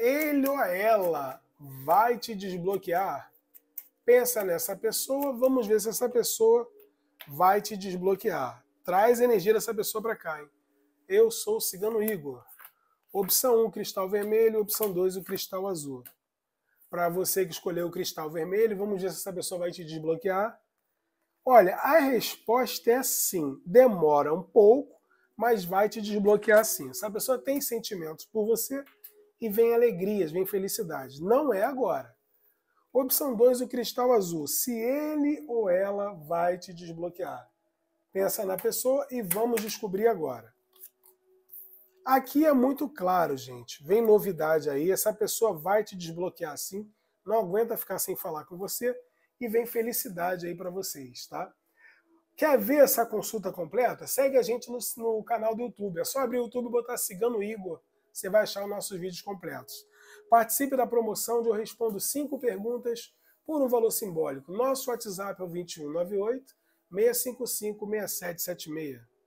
ele ou ela vai te desbloquear? Pensa nessa pessoa, vamos ver se essa pessoa vai te desbloquear. Traz energia dessa pessoa para cá. Hein? Eu sou o cigano Igor. Opção 1, um, cristal vermelho. Opção 2, o cristal azul. Para você que escolheu o cristal vermelho, vamos ver se essa pessoa vai te desbloquear. Olha, a resposta é sim. Demora um pouco, mas vai te desbloquear sim. Essa pessoa tem sentimentos por você, e vem alegrias, vem felicidade. Não é agora. Opção 2, o cristal azul. Se ele ou ela vai te desbloquear. Pensa na pessoa e vamos descobrir agora. Aqui é muito claro, gente. Vem novidade aí. Essa pessoa vai te desbloquear sim. Não aguenta ficar sem falar com você. E vem felicidade aí para vocês, tá? Quer ver essa consulta completa? Segue a gente no, no, canal do YouTube. É só abrir o YouTube e botar Cigano Igor você vai achar os nossos vídeos completos. Participe da promoção onde eu respondo cinco perguntas por um valor simbólico. Nosso WhatsApp é o 2198 655 6776.